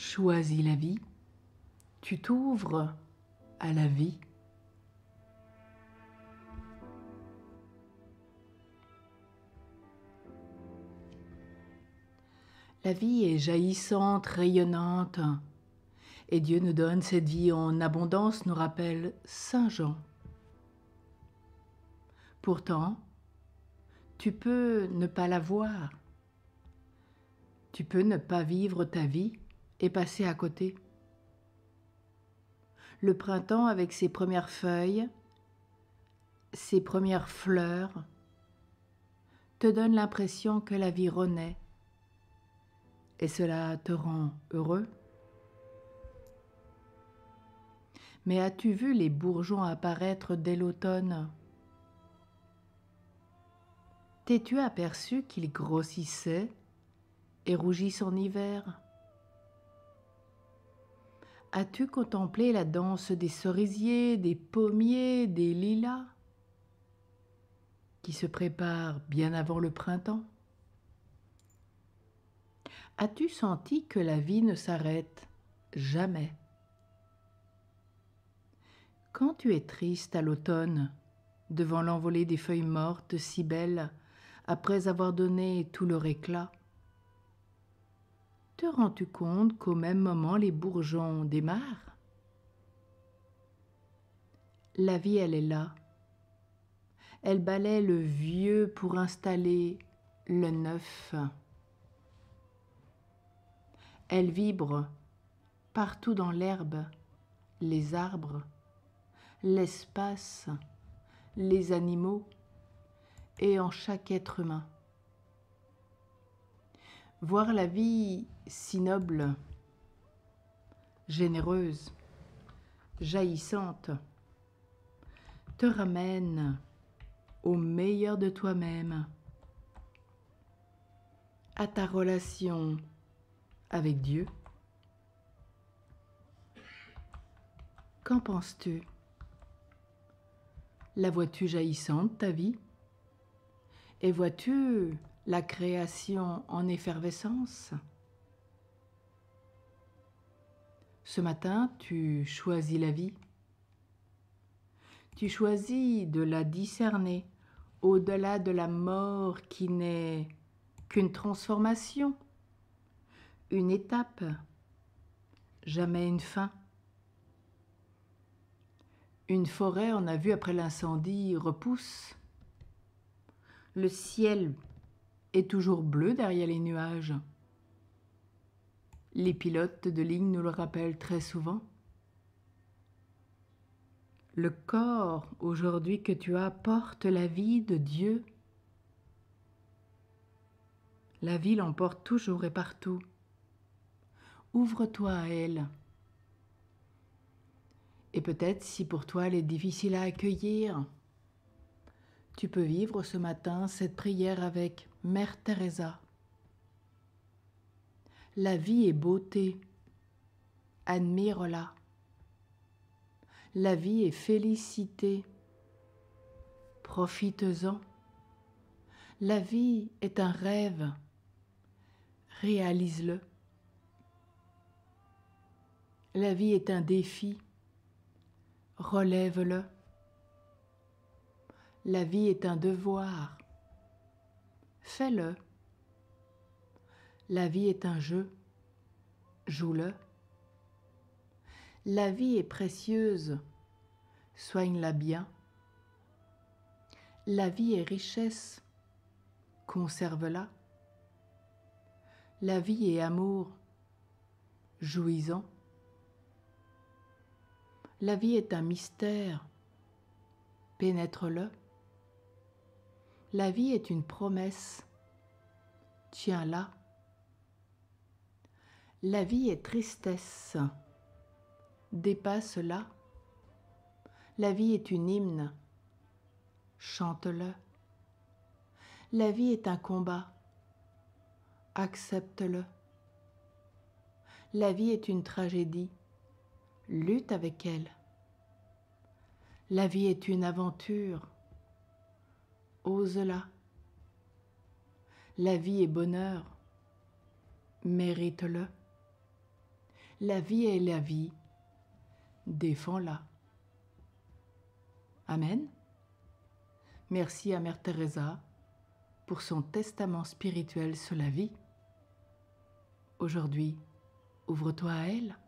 Choisis la vie, tu t'ouvres à la vie. La vie est jaillissante, rayonnante, et Dieu nous donne cette vie en abondance, nous rappelle Saint Jean. Pourtant, tu peux ne pas la voir, tu peux ne pas vivre ta vie et passé à côté. Le printemps avec ses premières feuilles, ses premières fleurs, te donne l'impression que la vie renaît, et cela te rend heureux. Mais as-tu vu les bourgeons apparaître dès l'automne T'es-tu aperçu qu'ils grossissaient et rougissent en hiver As-tu contemplé la danse des cerisiers, des pommiers, des lilas qui se préparent bien avant le printemps As-tu senti que la vie ne s'arrête jamais Quand tu es triste à l'automne, devant l'envolée des feuilles mortes si belles, après avoir donné tout leur éclat, te rends-tu compte qu'au même moment les bourgeons démarrent La vie, elle est là. Elle balaie le vieux pour installer le neuf. Elle vibre partout dans l'herbe, les arbres, l'espace, les animaux et en chaque être humain voir la vie si noble, généreuse, jaillissante, te ramène au meilleur de toi-même, à ta relation avec Dieu. Qu'en penses-tu La vois-tu jaillissante, ta vie Et vois-tu la création en effervescence. Ce matin, tu choisis la vie. Tu choisis de la discerner au-delà de la mort qui n'est qu'une transformation, une étape, jamais une fin. Une forêt, on a vu après l'incendie, repousse. Le ciel est toujours bleu derrière les nuages. Les pilotes de ligne nous le rappellent très souvent. Le corps aujourd'hui que tu as porte la vie de Dieu. La vie l'emporte toujours et partout. Ouvre-toi à elle. Et peut-être si pour toi elle est difficile à accueillir, tu peux vivre ce matin cette prière avec Mère Teresa. La vie est beauté, admire-la. La vie est félicité, profite en La vie est un rêve, réalise-le. La vie est un défi, relève-le. La vie est un devoir, Fais-le. La vie est un jeu. Joue-le. La vie est précieuse. Soigne-la bien. La vie est richesse. Conserve-la. La vie est amour. Jouis-en. La vie est un mystère. Pénètre-le. La vie est une promesse. Tiens là. La vie est tristesse. Dépasse la. La vie est une hymne. Chante-le. La vie est un combat. Accepte-le. La vie est une tragédie. Lutte avec elle. La vie est une aventure. Ose-la. La vie est bonheur. Mérite-le. La vie est la vie. Défends-la. Amen. Merci à Mère Teresa pour son testament spirituel sur la vie. Aujourd'hui, ouvre-toi à elle.